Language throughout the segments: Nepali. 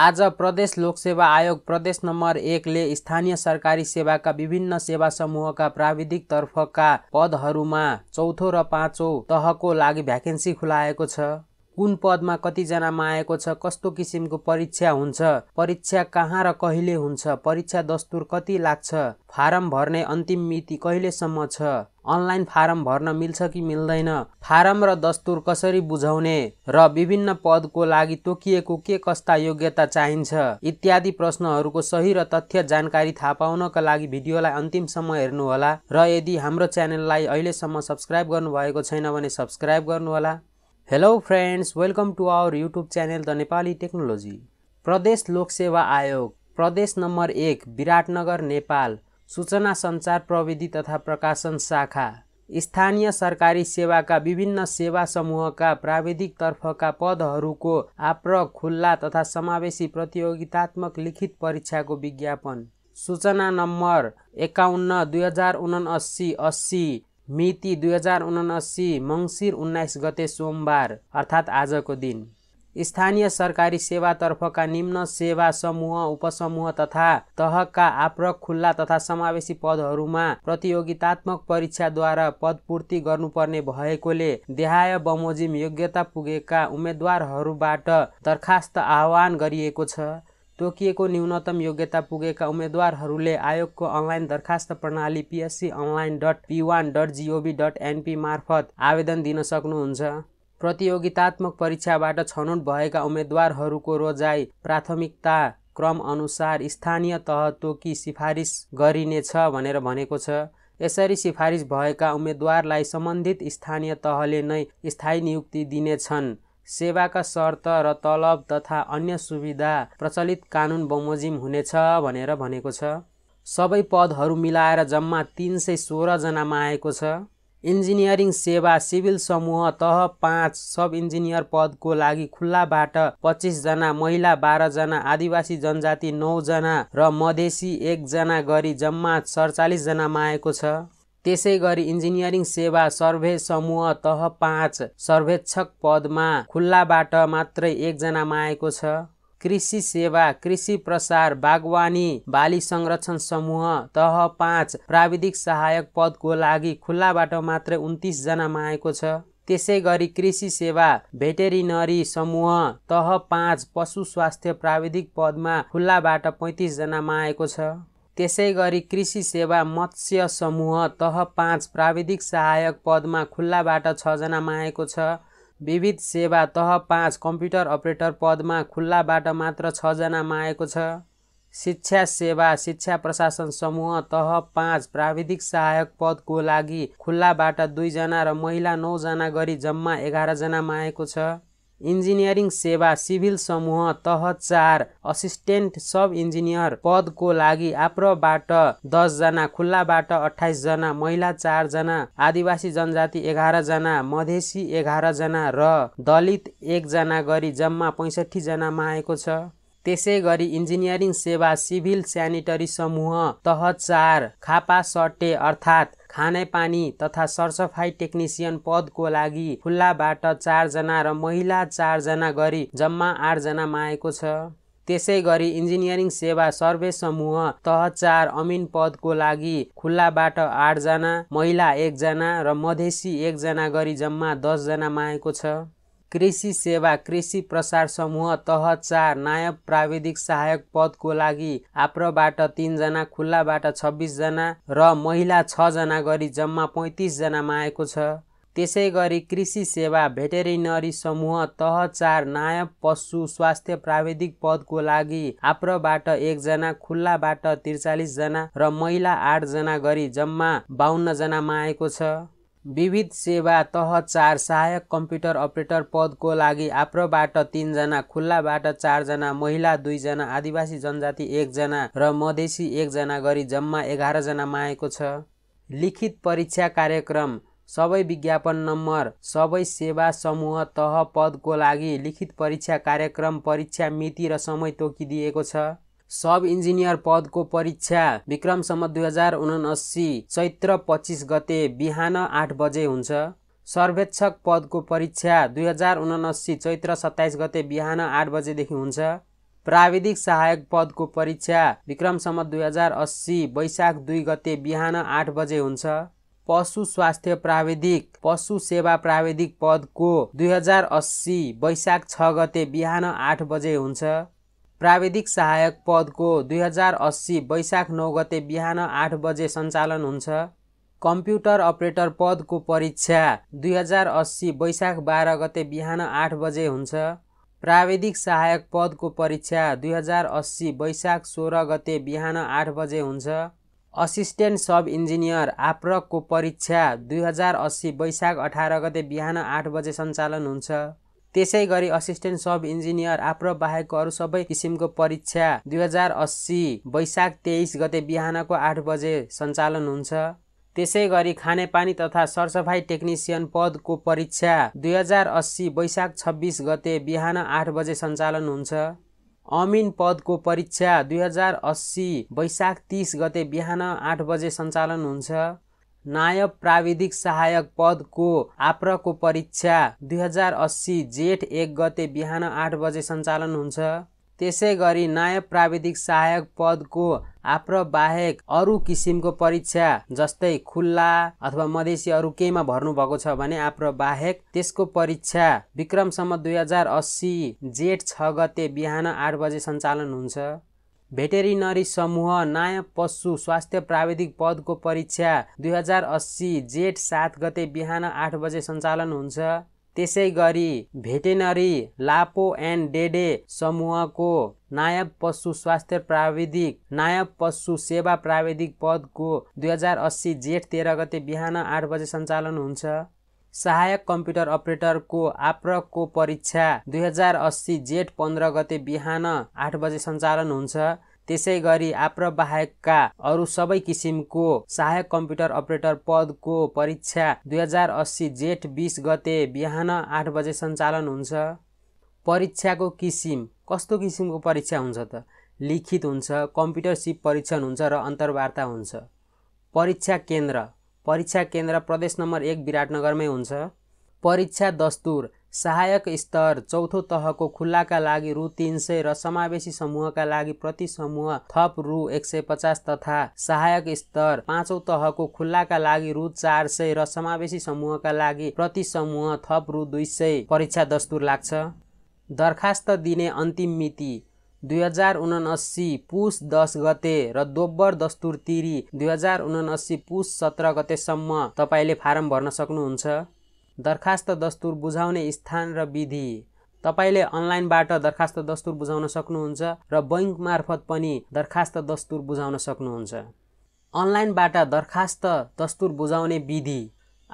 आज प्रदेश लोकसेवा आयोग प्रदेश नम्बर एकले स्थानीय सरकारी सेवाका विभिन्न सेवा समूहका प्राविधिक तर्फका पदहरूमा चौथो र पाँचौँ तहको लागि भ्याकेन्सी खुलाएको छ कुन पदमा कतिजना माएको छ कस्तो किसिमको परीक्षा हुन्छ परीक्षा कहाँ र कहिले हुन्छ परीक्षा दस्तुर कति लाग्छ फारम भर्ने अन्तिम मिति कहिलेसम्म छ अनलाइन फारम भर्न मिल्छ कि मिल्दैन फारम र दस्तुर कसरी बुझाउने र विभिन्न पदको लागि तोकिएको के कस्ता योग्यता चाहिन्छ इत्यादि प्रश्नहरूको सही र तथ्य जानकारी थाहा पाउनका लागि भिडियोलाई अन्तिमसम्म हेर्नुहोला र यदि हाम्रो च्यानललाई अहिलेसम्म सब्सक्राइब गर्नुभएको छैन भने सब्सक्राइब गर्नुहोला hello friends welcome to our YouTube channel the Nepali technology प्रदेश लोकसेवा आयोग प्रदेश नम्बर एक विराटनगर नेपाल सूचना सञ्चार प्रविधि तथा प्रकाशन शाखा स्थानीय सरकारी सेवाका विभिन्न सेवा समूहका प्राविधिक तर्फका पदहरूको आप्र खुल्ला तथा समावेशी प्रतियोगितात्मक लिखित परीक्षाको विज्ञापन सूचना नम्बर एकाउन्न दुई हजार उनाअस्सी अस्सी मिति दुई हजार उनासी मङ्सिर उन्नाइस गते सोमबार अर्थात् आजको दिन स्थानीय सरकारी सेवातर्फका निम्न सेवा समूह उपसमूह तथा तहका आप्रक खुल्ला तथा समावेशी पदहरूमा प्रतियोगितात्मक परीक्षाद्वारा पदपूर्ति गर्नुपर्ने भएकोले देहाय बमोजिम योग्यता पुगेका उम्मेद्वारहरूबाट दरखास्त आह्वान गरिएको छ तोकिएको न्यूनतम योग्यता पुगेका उम्मेद्वारहरूले आयोगको अनलाइन दरखास्त प्रणाली PSC online dot P dot GOV dot NP मार्फत आवेदन दिन सक्नुहुन्छ प्रतियोगितात्मक परीक्षाबाट छनौट भएका उम्मेद्वारहरूको रोजाई प्राथमिकता क्रम अनुसार स्थानीय तह तोकी सिफारिस गरिनेछ भनेर भनेको छ यसरी सिफारिस भएका उम्मेद्वारलाई सम्बन्धित स्थानीय तहले नै स्थायी नियुक्ति दिनेछन् सेवाका शर्त र तलब तथा अन्य सुविधा प्रचलित कानुन बमोजिम हुनेछ भनेर भनेको छ सबै पदहरू मिलाएर जम्मा तिन सय सोह्रजनामा आएको छ इन्जिनियरिङ सेवा सिभिल समूह तह पाँच सब इन्जिनियर पदको लागि खुल्लाबाट पच्चिसजना महिला बाह्रजना आदिवासी जनजाति नौजना र मधेसी एकजना गरी जम्मा सडचालिसजनामा आएको छ त्यसै गरी इन्जिनियरिङ सेवा सर्भे समूह तह पाँच सर्वेक्षक पदमा खुल्लाबाट मात्रै एकजना माएको छ कृषि सेवा कृषि प्रसार बागवानी बाली संरक्षण समूह तह पाँच प्राविधिक सहायक पदको लागि खुल्लाबाट मात्रै उन्तिसजना माएको छ त्यसै गरी कृषि सेवा भेटेरिनरी समूह तह पाँच पशु स्वास्थ्य प्राविधिक पदमा खुल्लाबाट पैँतिसजना माएको छ त्यसै गरी कृषि सेवा मत्स्य समूह तह पाँच प्राविधिक सहायक पदमा खुल्लाबाट छजना मागेको छ विविध सेवा तह पाँच कम्प्युटर अपरेटर पदमा खुल्लाबाट मात्र छजना मागेको छ शिक्षा सेवा शिक्षा प्रशासन समूह तह पाँच प्राविधिक सहायक पदको लागि खुल्लाबाट दुईजना र महिला नौजना गरी जम्मा एघारजना मागेको छ इन्जिनियरिङ सेवा सिभिल समूह तह चार असिस्टेन्ट सब इन्जिनियर पदको लागि आप्रबाट दसजना खुल्लाबाट अठाइसजना महिला चारजना आदिवासी जनजाति एघारजना मधेसी एघारजना र दलित एकजना गरी जम्मा पैँसठीजना माएको छ त्यसै गरी इन्जिनियरिङ सेवा सिभिल सेनिटरी समूह तह चार खापा सटे अर्थात् खानेपानी तथा सरसफाई टेक्निसियन पदको लागि खुल्लाबाट चारजना र महिला चारजना गरी जम्मा आठजना माएको छ त्यसै गरी इन्जिनियरिङ सेवा सर्वे समूह तह चार अमिन पदको लागि खुल्लाबाट आठजना महिला एकजना र मधेसी एकजना गरी जम्मा दसजना माएको छ कृषि सेवा कृषि प्रसार समूह तह चार नायब प्राविधिक सहायक पदको लागि आप्रबाट तिनजना खुल्लाबाट छब्बिसजना र महिला छजना गरी जम्मा पैँतिसजनामा आएको छ त्यसै गरी कृषि सेवा भेटेरिनरी समूह तह चार नायब पशु स्वास्थ्य प्राविधिक पदको लागि आप्रबाट एकजना खुल्लाबाट त्रिचालिसजना र महिला आठजना गरी जम्मा बाहन्नजना आएको छ विविध सेवा तह चार सहायक कम्प्युटर अपरेटर पदको लागि आप्रबाट तिनजना खुल्लाबाट चारजना महिला दुईजना आदिवासी जनजाति एकजना र मधेसी एकजना गरी जम्मा एघारजना माएको छ लिखित परीक्षा कार्यक्रम सबै विज्ञापन नम्बर सबै सेवा समूह तह पदको लागि लिखित परीक्षा कार्यक्रम परीक्षा मिति र समय तोकिदिएको छ सब इन्जिनियर पदको परीक्षा विक्रमसम्म दुई हजार उनासी चैत्र पच्चिस गते बिहान आठ बजे हुन्छ सर्वेक्षक पदको परीक्षा दुई हजार उनासी चैत्र सत्ताइस गते बिहान आठ बजेदेखि हुन्छ प्राविधिक सहायक पदको परीक्षा विक्रमसम्म दुई हजार अस्सी वैशाख दुई गते बिहान आठ बजे हुन्छ पशु स्वास्थ्य प्राविधिक पशु सेवा प्राविधिक पदको दुई हजार अस्सी वैशाख छ गते बिहान आठ बजे हुन्छ प्राविधिक सहायक पदको दुई हजार अस्सी वैशाख नौ गते बिहान आठ बजे सञ्चालन हुन्छ कम्प्युटर अपरेटर पदको परीक्षा दुई हजार अस्सी वैशाख बाह्र गते बिहान आठ बजे हुन्छ प्राविधिक सहायक पदको परीक्षा दुई हजार अस्सी वैशाख सोह्र गते बिहान आठ बजे हुन्छ असिस्टेन्ट सब इन्जिनियर आप्रकको परीक्षा दुई हजार अस्सी वैशाख अठार गते बिहान आठ बजे सञ्चालन हुन्छ त्यसै गरी असिस्टेन्ट सब इन्जिनियर आप्र बाहेकको अरू सबै किसिमको परीक्षा दुई हजार अस्सी वैशाख तेइस गते बिहानको आठ बजे सञ्चालन हुन्छ त्यसै गरी खानेपानी तथा सरसफाई टेक्निसियन पदको परीक्षा दुई हजार अस्सी वैशाख छब्बिस गते बिहान आठ बजे सञ्चालन हुन्छ अमिन पदको परीक्षा दुई हजार अस्सी वैशाख तिस गते बिहान आठ बजे सञ्चालन हुन्छ नायब प्राविधिक सहायक पदको आप्रको परीक्षा दुई हजार अस्सी जेठ एक गते बिहान आठ बजे सञ्चालन हुन्छ त्यसै गरी नायब प्राविधिक सहायक पदको आप्र बाहेक अरू किसिमको परीक्षा जस्तै खुल्ला अथवा मधेसी अरू केहीमा भर्नुभएको छ भने आप्र बाहेक त्यसको परीक्षा विक्रमसम्म दुई हजार अस्सी जेठ छ गते बिहान आठ बजे सञ्चालन हुन्छ भेटेरिनरी समूह नयाँ पशु स्वास्थ्य प्राविधिक पदको परीक्षा दुई हजार अस्सी जेठ सात गते बिहान आठ बजे सञ्चालन हुन्छ त्यसै गरी भेटेनरी लापो एन्ड डेडे समूहको नायब पशु स्वास्थ्य प्राविधिक नायब पशु सेवा प्राविधिक पदको दुई हजार अस्सी जेठ तेह्र गते बिहान आठ बजे सञ्चालन हुन्छ सहायक कम्प्युटर अपरेटरको आप्रको परीक्षा दुई हजार अस्सी जेठ पन्ध्र गते बिहान आठ बजे सञ्चालन हुन्छ त्यसै गरी आप्र बाहेकका अरू सबै किसिमको सहायक कम्प्युटर अपरेटर पदको परीक्षा दुई हजार अस्सी जेठ बिस गते बिहान आठ बजे सञ्चालन हुन्छ परीक्षाको किसिम कस्तो किसिमको परीक्षा हुन्छ त लिखित हुन्छ कम्प्युटर सिप परीक्षण हुन्छ र अन्तर्वार्ता हुन्छ परीक्षा केन्द्र परीक्षा केन्द्र प्रदेश नम्बर एक विराटनगरमै हुन्छ परीक्षा दस्तुर सहायक स्तर चौथो तहको खुल्लाका लागि रु तिन सय र समावेशी समूहका लागि प्रति समूह थप रु एक सय पचास तथा सहायक स्तर पाँचौँ तहको खुल्लाका लागि रु चार सय र समावेशी समूहका लागि प्रति समूह थप रु दुई सय परीक्षा दस्तुर लाग्छ दरखास्त दिने अन्तिम मिति दुई हजार उनाअसी पुस दस गते र दोब्बर दस्तुर तिरी दुई हजार उनाअसी पुस सत्र गतेसम्म तपाईँले फारम भर्न सक्नुहुन्छ दरखास्त दस्तुर बुझाउने स्थान र विधि तपाईँले अनलाइनबाट दरखास्त दस्तुर बुझाउन सक्नुहुन्छ र बैङ्क मार्फत पनि दरखास्त दस्तुर बुझाउन सक्नुहुन्छ अनलाइनबाट दरखास्त दस्तुर बुझाउने विधि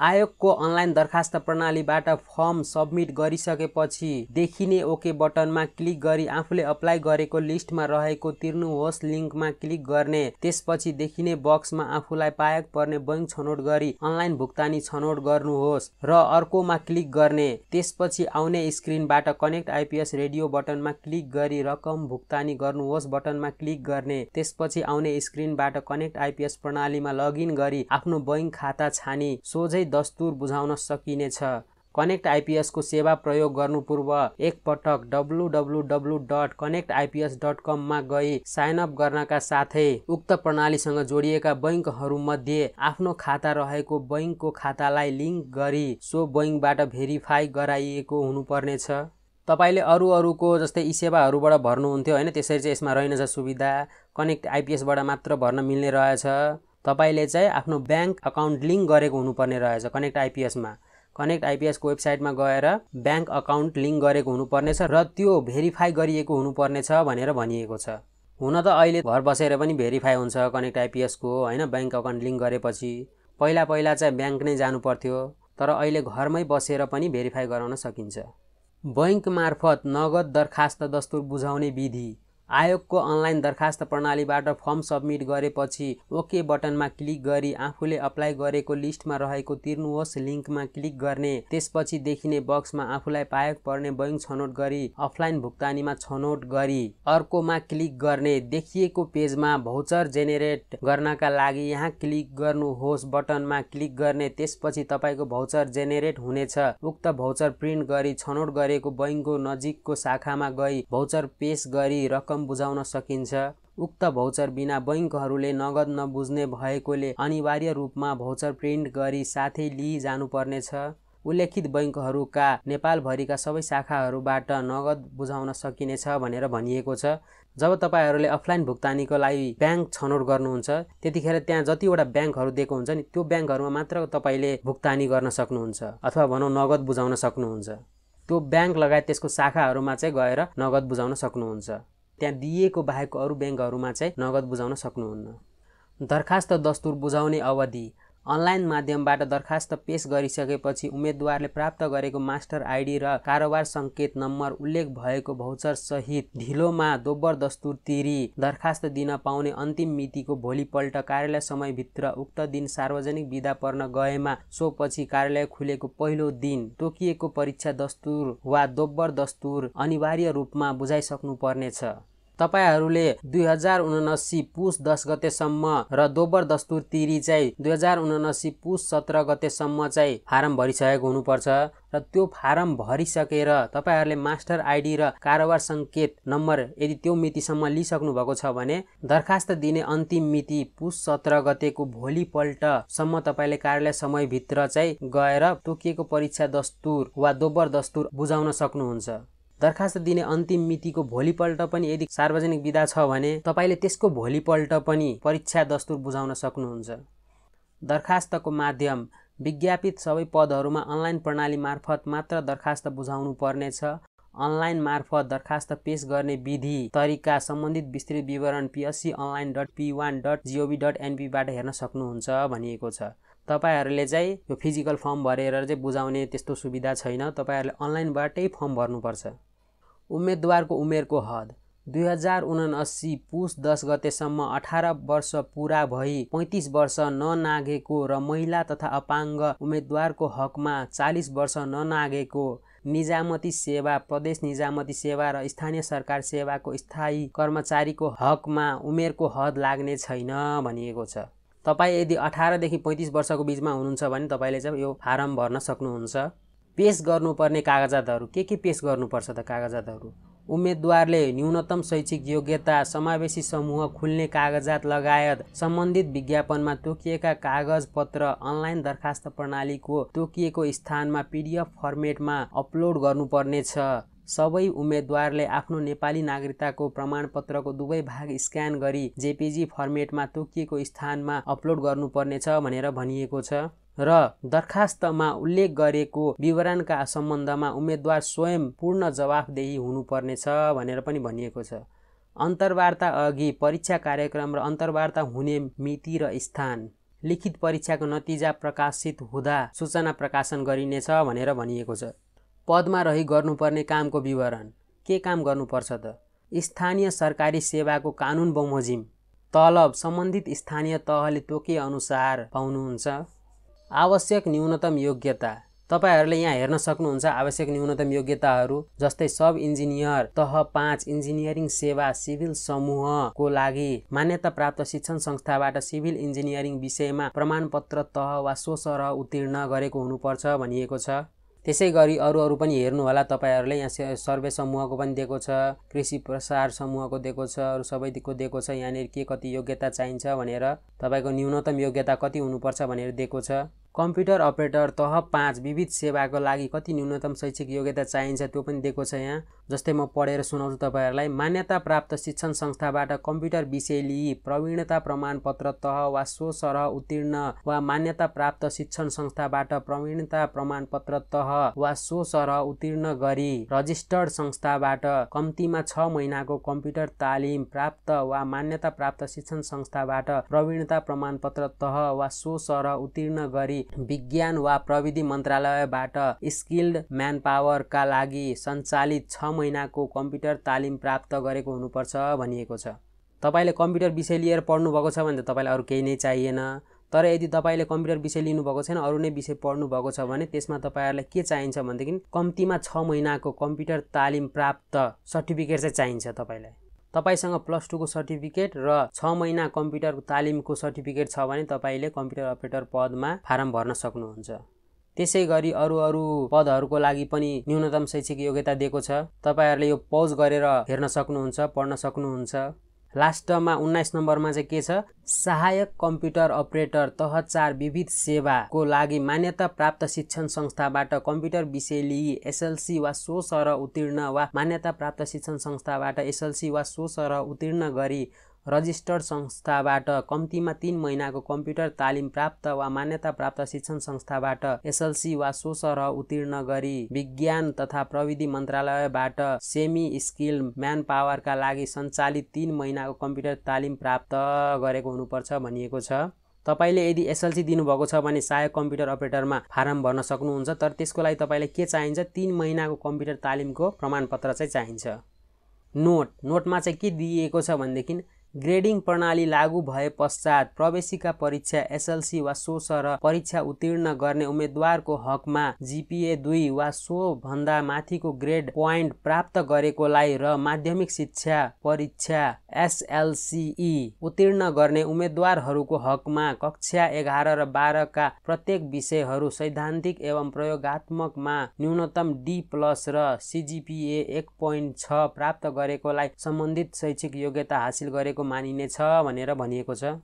आयोगको अनलाइन दरखास्त प्रणालीबाट फर्म सब्मिट गरिसकेपछि देखिने ओके बटनमा क्लिक गरी आफूले अप्लाई गरेको लिस्टमा रहेको तिर्नुहोस् लिङ्कमा क्लिक गर्ने त्यसपछि देखिने बक्समा आफूलाई पायक पर्ने बैङ्क छनौट गरी अनलाइन भुक्तानी छनौट गर्नुहोस् र अर्कोमा क्लिक गर्ने त्यसपछि आउने स्क्रिनबाट कनेक्ट आइपिएस रेडियो बटनमा क्लिक गरी रकम भुक्तानी गर्नुहोस् बटनमा क्लिक गर्ने त्यसपछि आउने स्क्रिनबाट कनेक्ट आइपिएस प्रणालीमा लगइन गरी आफ्नो बैङ्क खाता छानी सोझै दस्तुर बुझाउन सकिनेछ कनेक्ट आइपिएसको सेवा प्रयोग गर्नु पूर्व एकपटक W dot connect IPS dot कममा गई साइनअप गर्नका साथै उक्त प्रणालीसँग जोडिएका बैङ्कहरूमध्ये आफ्नो खाता रहेको बैङ्कको खातालाई लिङ्क गरी सो बैङ्कबाट भेरिफाई गराइएको हुनुपर्नेछ तपाईँले अरू अरूको जस्तै यी सेवाहरूबाट भर्नुहुन्थ्यो होइन त्यसरी चाहिँ यसमा रहेनछ सुविधा कनेक्ट आइपिएसबाट मात्र भर्न मिल्ने रहेछ तपाईँले चाहिँ आफ्नो ब्याङ्क अकाउन्ट लिङ्क गरेको हुनुपर्ने रहेछ कनेक्ट आइपिएसमा कनेक्ट आइपिएसको वेबसाइटमा गएर ब्याङ्क अकाउन्ट लिङ्क गरेको हुनुपर्नेछ र त्यो भेरिफाई गरिएको हुनुपर्नेछ भनेर भनिएको छ हुन त अहिले घर बसेर पनि भेरिफाई हुन्छ कनेक्ट आइपिएसको होइन ब्याङ्क अकाउन्ट लिङ्क गरेपछि पहिला पहिला चाहिँ ब्याङ्क नै जानु पर्थ्यो तर अहिले घरमै बसेर पनि भेरिफाई गराउन सकिन्छ बैङ्क मार्फत नगद दरखास्त दस्तुर बुझाउने विधि आयोगको अनलाइन दरखास्त प्रणालीबाट फर्म सब्मिट गरेपछि ओके बटनमा क्लिक गरी आफूले अप्लाई गरेको लिस्टमा रहेको तिर्नुहोस् लिङ्कमा क्लिक गर्ने त्यसपछि देखिने बक्समा आफूलाई पाएको पर्ने बैङ्क छनौट गरी अफलाइन भुक्तानीमा छनौट गरी अर्कोमा क्लिक गर्ने देखिएको पेजमा भौचर जेनेरेट गर्नका लागि यहाँ क्लिक गर्नुहोस् बटनमा क्लिक गर्ने त्यसपछि तपाईँको भौचर जेनेरेट हुनेछ उक्त भौचर प्रिन्ट गरी छनौट गरेको बैङ्कको नजिकको शाखामा गई भौचर पेस गरी रकम रकम बुझाउन सकिन्छ उक्त भौचर बिना बैङ्कहरूले नगद नबुझ्ने भएकोले अनिवार्य रूपमा भौचर प्रिन्ट गरी साथै लिइ जानुपर्नेछ उल्लेखित बैङ्कहरूका नेपालभरिका सबै शाखाहरूबाट नगद बुझाउन सकिनेछ भनेर भनिएको छ जब तपाईँहरूले अफलाइन भुक्तानीको लागि ब्याङ्क छनौट गर्नुहुन्छ त्यतिखेर त्यहाँ जतिवटा ब्याङ्कहरू दिएको हुन्छ नि त्यो ब्याङ्कहरूमा मात्र तपाईँले भुक्तानी गर्न सक्नुहुन्छ अथवा भनौँ नगद बुझाउन सक्नुहुन्छ त्यो ब्याङ्क लगायत त्यसको शाखाहरूमा चाहिँ गएर नगद बुझाउन सक्नुहुन्छ त्यहाँ दिइएको बाहेक अरू ब्याङ्कहरूमा चाहिँ नगद बुझाउन सक्नुहुन्न दरखास्त दस्तुर बुझाउने अवधि अनलाइन माध्यमबाट दरखास्त पेस गरिसकेपछि उम्मेद्वारले प्राप्त गरेको मास्टर आइडी र कारोबार सङ्केत नम्बर उल्लेख भएको भौचर सहित ढिलोमा दोब्बर दस्तुर तिरी दरखास्त दिन पाउने अन्तिम मितिको भोलिपल्ट कार्यालय समयभित्र उक्त दिन सार्वजनिक विदा पर्न गएमा सोपछि कार्यालय खुलेको पहिलो दिन तोकिएको परीक्षा दस्तुर वा दोब्बर दस्तुर अनिवार्य रूपमा बुझाइसक्नु पर्नेछ तपाईँहरूले दुई हजार उनासी पुस दस गतेसम्म र दोब्बर दस्तुर तिरी चाहिँ दुई हजार उनासी पुस सत्र गतेसम्म चाहिँ फारम भरिसकेको हुनुपर्छ र त्यो फारम भरिसकेर तपाईँहरूले मास्टर आइडी र कारोबार सङ्केत नम्बर यदि त्यो मितिसम्म लिइसक्नु भएको छ भने दरखास्त दिने अन्तिम मिति पुस सत्र गतेको भोलिपल्टसम्म तपाईँले कार्यालय समयभित्र चाहिँ गएर तोकिएको परीक्षा दस्तुर वा दोब्बर दस्तुर बुझाउन सक्नुहुन्छ दरखास्त दिने अन्तिम मितिको भोलिपल्ट पनि यदि सार्वजनिक विधा छ भने तपाईँले त्यसको भोलिपल्ट पनि परीक्षा दस्तुर बुझाउन सक्नुहुन्छ दरखास्तको माध्यम विज्ञापित सबै पदहरूमा अनलाइन प्रणाली मार्फत मात्र दरखास्त बुझाउनु पर्नेछ अनलाइन मार्फत दरखास्त पेस गर्ने विधि तरिका सम्बन्धित विस्तृत विवरण PSC online dot P one dot GOV dot एनपीबाट हेर्न सक्नुहुन्छ भनिएको छ तपाईँहरूले चाहिँ यो फिजिकल फर्म भरेर चाहिँ बुझाउने त्यस्तो सुविधा छैन तपाईँहरूले अनलाइनबाटै फर्म भर्नुपर्छ उम्मेदवारको उमेरको हद दुई हजार उनाअसी पुस दस गतेसम्म अठार वर्ष पुरा भई पैँतिस वर्ष ननागेको र महिला तथा अपाङ्ग उम्मेदवारको हकमा चालिस वर्ष ननागेको निजामती सेवा प्रदेश निजामती सेवा र स्थानीय सरकार सेवाको स्थायी कर्मचारीको हकमा उमेरको हद लाग्ने छैन भनिएको छ तपाईँ यदि अठारदेखि पैँतिस वर्षको बिचमा हुनुहुन्छ भने तपाईँले चाहिँ यो फारम भर्न सक्नुहुन्छ पेस गर्नुपर्ने कागजातहरू के के पेस गर्नुपर्छ त कागजातहरू उम्मेद्वारले न्यूनतम शैक्षिक योग्यता समावेशी समूह खुल्ने कागजात लगायत सम्बन्धित विज्ञापनमा तोकिएका कागजपत्र अनलाइन दरखास्त प्रणालीको तोकिएको स्थानमा पिडिएफ फर्मेटमा अपलोड गर्नुपर्नेछ सबै उम्मेद्वारले आफ्नो नेपाली नागरिकताको प्रमाणपत्रको दुवै भाग स्क्यान गरी जेपिजी फर्मेटमा तोकिएको स्थानमा अपलोड गर्नुपर्नेछ भनेर भनिएको छ र दरखास्तमा उल्लेख गरेको विवरणका सम्बन्धमा उम्मेद्वार स्वयं पूर्ण जवाफदेही हुनुपर्नेछ भनेर पनि भनिएको छ अन्तर्वार्ता अघि परीक्षा कार्यक्रम र अन्तर्वार्ता हुने मिति र स्थान लिखित परीक्षाको नतिजा प्रकाशित हुँदा सूचना प्रकाशन गरिनेछ भनेर भनिएको छ पदमा रही गर्नुपर्ने कामको विवरण के काम गर्नुपर्छ त स्थानीय सरकारी सेवाको कानुन बमोजिम तलब सम्बन्धित स्थानीय तहले तोके अनुसार पाउनुहुन्छ आवश्यक न्यूनतम योग्यता तपाईँहरूले यहाँ हेर्न सक्नुहुन्छ आवश्यक न्यूनतम योग्यताहरू जस्तै सब इन्जिनियर तह पाँच इन्जिनियरिङ सेवा सिभिल समूहको लागि मान्यता प्राप्त शिक्षण संस्थाबाट सिभिल इन्जिनियरिङ विषयमा प्रमाणपत्र तह वा सो सरह उत्तीर्ण गरेको हुनुपर्छ भनिएको छ त्यसै गरी अरू अरू पनि हेर्नुहोला तपाईँहरूले यहाँ सर्वे समूहको पनि दिएको छ कृषि प्रसार समूहको दिएको छ अरू सबैको दिएको छ यहाँनिर के कति योग्यता चाहिन्छ भनेर तपाईँको न्यूनतम योग्यता कति हुनुपर्छ भनेर दिएको छ कम्प्युटर अपरेटर तह पाँच विविध सेवाको लागि कति न्यूनतम शैक्षिक योग्यता चाहिन्छ त्यो पनि दिएको छ यहाँ जस्तै म पढेर सुनाउँछु तपाईँहरूलाई मान्यता प्राप्त शिक्षण संस्थाबाट कम्प्युटर विषय लिई प्रवीणता प्रमाणपत्र तह वा सो सरह उत्तीर्ण वा मान्यता प्राप्त शिक्षण संस्थाबाट प्रवीणता प्रमाणपत्र तह वा सो सरह उत्तीर्ण गरी रजिस्टर्ड संस्थाबाट कम्तीमा छ महिनाको कम्प्युटर तालिम प्राप्त वा मान्यता प्राप्त शिक्षण संस्थाबाट प्रवीणता प्रमाणपत्र तह वा सो सरह उत्तीर्ण गरी विज्ञान वा प्रविधि मन्त्रालयबाट स्किल्ड म्यान पावरका लागि सञ्चालित छ महिनाको कम्प्युटर तालिम प्राप्त गरेको हुनुपर्छ भनिएको छ तपाईँले कम्प्युटर विषय लिएर पढ्नुभएको छ भने त तपाईँलाई अरू केही नै चाहिएन तर यदि तपाईँले कम्प्युटर विषय लिनुभएको छैन अरू नै विषय पढ्नुभएको छ भने त्यसमा तपाईँहरूलाई के चाहिन्छ भनेदेखि कम्तीमा छ महिनाको कम्प्युटर तालिम प्राप्त सर्टिफिकेट चाहिँ चाहिन्छ तपाईँलाई तपाईँसँग प्लस टूको सर्टिफिकेट र छ महिना कम्प्युटर तालिमको सर्टिफिकेट छ भने तपाईँले कम्प्युटर अपरेटर पदमा फारम भर्न सक्नुहुन्छ त्यसै गरी अरू अरू पदहरूको लागि पनि न्यूनतम शैक्षिक योग्यता दिएको छ तपाईँहरूले यो पौज गरेर हेर्न सक्नुहुन्छ पढ्न सक्नुहुन्छ लास्टमा उन्नाइस नम्बरमा चाहिँ के छ सहायक कम्प्युटर अपरेटर तह चार विविध सेवाको लागि मान्यता प्राप्त शिक्षण संस्थाबाट कम्प्युटर विषय लिई एसएलसी वा सो सर उत्तीर्ण वा मान्यता प्राप्त शिक्षण संस्थाबाट एसएलसी वा सो सर उत्तीर्ण गरी रजिस्टर्ड संस्थाबाट कम्तीमा तिन महिनाको कम्प्युटर तालिम प्राप्त वा मान्यता प्राप्त शिक्षण संस्थाबाट एसएलसी वा सो सरह उत्तीर्ण गरी विज्ञान तथा प्रविधि मन्त्रालयबाट सेमी स्किल म्यान पावरका लागि सञ्चालित तिन महिनाको कम्प्युटर तालिम प्राप्त गरेको हुनुपर्छ भनिएको छ तपाईँले यदि एसएलसी दिनुभएको छ भने सहायक कम्प्युटर अपरेटरमा फारम भर्न सक्नुहुन्छ तर त्यसको लागि तपाईँलाई के चाहिन्छ तिन महिनाको कम्प्युटर तालिमको प्रमाणपत्र चाहिँ चाहिन्छ नोट नोटमा चाहिँ के दिइएको छ भनेदेखि ग्रेडिङ प्रणाली लागू भए पश्चात प्रवेशिका परीक्षा एसएलसी वा सो सर परीक्षा उत्तीर्ण गर्ने उम्मेद्वारको हकमा जिपिए दुई वा सो भन्दा माथिको ग्रेड पोइन्ट प्राप्त गरेकोलाई र माध्यमिक शिक्षा परीक्षा एसएलसिई e उत्तीर्ण गर्ने उम्मेद्वारहरूको हकमा कक्षा एघार र बाह्रका प्रत्येक विषयहरू सैद्धान्तिक एवं प्रयोगत्मकमा न्यूनतम डी प्लस र सिजिपिए एक पोइन्ट छ प्राप्त गरेकोलाई सम्बन्धित शैक्षिक योग्यता हासिल गरेको मानिनेछ भनेर भनिएको छ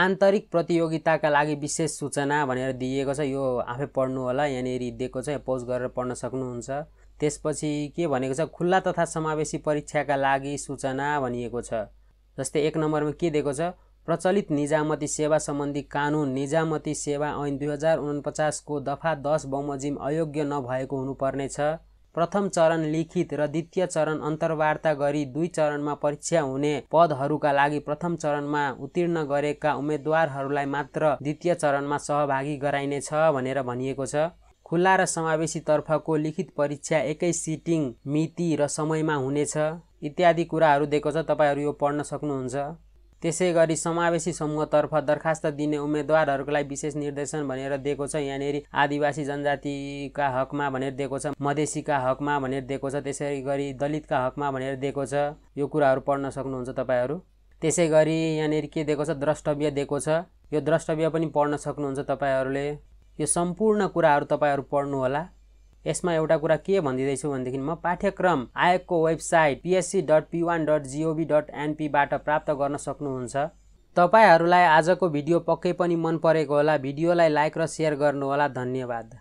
आन्तरिक प्रतियोगिताका लागि विशेष सूचना भनेर दिइएको छ यो आफै पढ्नु होला यहाँनिर दिएको छ पोज गरेर पढ्न सक्नुहुन्छ त्यसपछि के भनेको छ खुल्ला तथा समावेशी परीक्षाका लागि सूचना भनिएको छ जस्तै एक नम्बरमा के दिएको छ प्रचलित निजामती सेवा सम्बन्धी कानुन निजामती सेवा ऐन दुई हजार उनपचासको दफा दस बमोजिम अयोग्य नभएको हुनुपर्नेछ प्रथम चरण लिखित र द्वितीय चरण अन्तर्वार्ता गरी दुई चरणमा परीक्षा हुने पदहरूका लागि प्रथम चरणमा उत्तीर्ण गरेका उम्मेद्वारहरूलाई मात्र द्वितीय चरणमा सहभागी गराइनेछ भनेर भनिएको छ खुल्ला र समावेशी तर्फको लिखित परीक्षा एकै सिटिङ मिति र समयमा हुनेछ इत्यादि कुराहरू दिएको छ तपाईँहरू यो पढ्न सक्नुहुन्छ त्यसै गरी समावेशी समूहतर्फ दरखास्त दिने उम्मेद्वारहरूलाई विशेष निर्देशन भनेर दिएको छ यहाँनिर आदिवासी जनजातिका हकमा भनेर दिएको छ मधेसीका हकमा भनेर दिएको छ त्यसै गरी दलितका हकमा भनेर दिएको छ यो कुराहरू पढ्न सक्नुहुन्छ तपाईँहरू त्यसै गरी यहाँनिर के दिएको छ द्रष्टव्य दिएको छ यो द्रष्टव्य पनि पढ्न सक्नुहुन्छ तपाईँहरूले यो सम्पूर्ण कुराहरू तपाईँहरू पढ्नुहोला यसमा एउटा कुरा के भनिदिँदैछु भनेदेखि म पाठ्यक्रम आयोगको website PSC dot P dot GOV dot एनपीबाट प्राप्त गर्न सक्नुहुन्छ तपाईँहरूलाई आजको भिडियो पक्कै पनि मन परेको होला भिडियोलाई लाइक र सेयर गर्नुहोला धन्यवाद